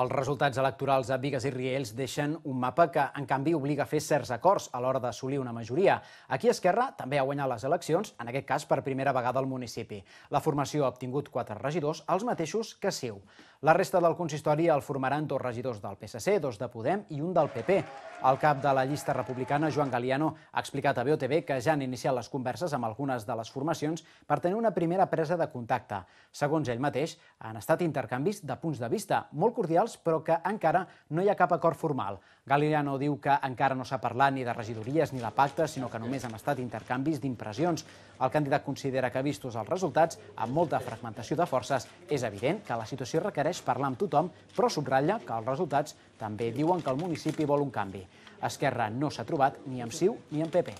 Els resultats electorals a Vigues i Riells deixen un mapa que, en canvi, obliga a fer certs acords a l'hora d'assolir una majoria. Aquí Esquerra també ha guanyat les eleccions, en aquest cas per primera vegada al municipi. La formació ha obtingut quatre regidors, els mateixos que Siu. La resta del consistori el formaran dos regidors del PSC, dos de Podem i un del PP. El cap de la llista republicana, Joan Galiano, ha explicat a BOTV que ja han iniciat les converses amb algunes de les formacions per tenir una primera presa de contacte. Segons ell mateix, han estat intercanvis de punts de vista molt cordials, però que encara no hi ha cap acord formal. Galiano diu que encara no s'ha parlat ni de regidories ni de pactes, sinó que només han estat intercanvis d'impressions. El candidat considera que, vistos els resultats, amb molta fragmentació de forces, és evident que la situació requereix és parlar amb tothom, però subratlla que els resultats també diuen que el municipi vol un canvi. Esquerra no s'ha trobat ni amb CiU ni amb PP.